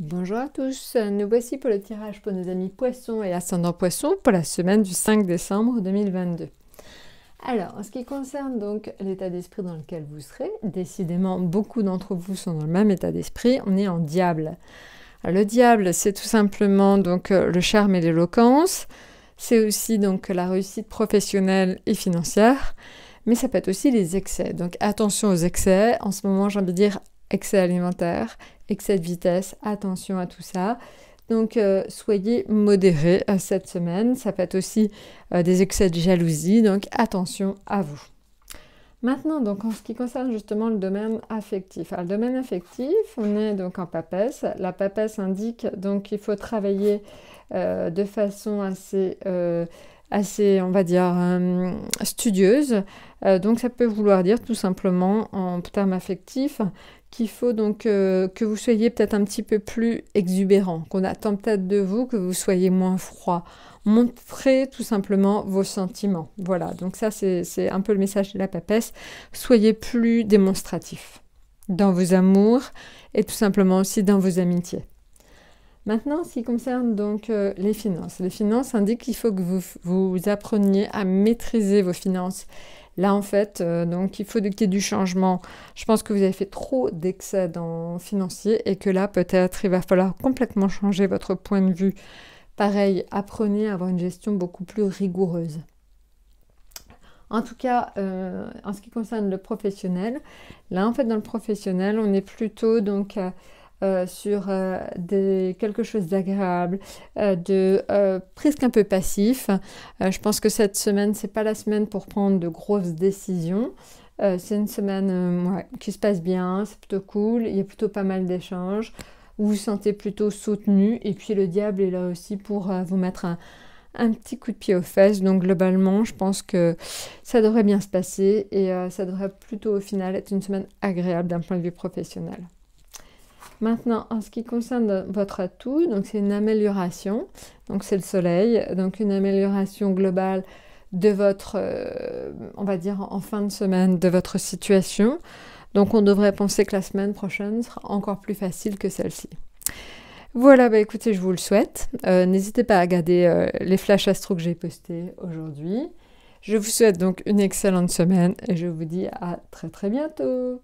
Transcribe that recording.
Bonjour à tous, nous voici pour le tirage pour nos amis poissons et ascendant poissons pour la semaine du 5 décembre 2022. Alors, en ce qui concerne donc l'état d'esprit dans lequel vous serez, décidément beaucoup d'entre vous sont dans le même état d'esprit, on est en diable. le diable, c'est tout simplement donc euh, le charme et l'éloquence, c'est aussi donc la réussite professionnelle et financière, mais ça peut être aussi les excès. Donc attention aux excès, en ce moment j'ai envie de dire excès alimentaire, excès de vitesse, attention à tout ça. Donc euh, soyez modérés euh, cette semaine. Ça peut être aussi euh, des excès de jalousie, donc attention à vous. Maintenant, donc en ce qui concerne justement le domaine affectif. Alors, le domaine affectif, on est donc en papesse. La papesse indique donc qu'il faut travailler de façon assez assez, on va dire, euh, studieuse. Euh, donc ça peut vouloir dire tout simplement en termes affectifs qu'il faut donc euh, que vous soyez peut-être un petit peu plus exubérant, qu'on attend peut-être de vous que vous soyez moins froid. Montrez tout simplement vos sentiments. Voilà, donc ça c'est un peu le message de la papesse. Soyez plus démonstratif dans vos amours et tout simplement aussi dans vos amitiés. Maintenant, ce qui concerne donc euh, les finances, les finances indiquent qu'il faut que vous, appreniez à maîtriser vos finances. Là, en fait, euh, donc il faut qu'il y ait du changement. Je pense que vous avez fait trop d'excès le financier et que là, peut-être, il va falloir complètement changer votre point de vue. Pareil, apprenez à avoir une gestion beaucoup plus rigoureuse. En tout cas, euh, en ce qui concerne le professionnel, là, en fait, dans le professionnel, on est plutôt donc à euh, sur euh, quelque chose d'agréable, euh, de presque un peu passif. je pense que cette semaine, c'est pas la semaine pour prendre de grosses décisions. c'est une semaine qui se passe bien, c'est plutôt cool, il y a plutôt pas mal d'échanges, vous vous sentez plutôt soutenu, et puis le diable est là aussi pour vous mettre un, petit coup de pied aux fesses. Donc globalement, je pense que ça devrait bien se passer et ça devrait plutôt au final être une semaine agréable d'un point de vue professionnel. Maintenant, en ce qui concerne votre atout, donc c'est une amélioration, donc c'est le soleil, donc une amélioration globale de votre, euh, on va dire en fin de semaine, de votre situation. Donc on devrait penser que la semaine prochaine sera encore plus facile que celle-ci. Voilà, bah écoutez, je vous le souhaite. Euh, n'hésitez pas à regarder euh, les flashs astro que j'ai postés aujourd'hui. Je vous souhaite donc une excellente semaine et je vous dis à très très bientôt.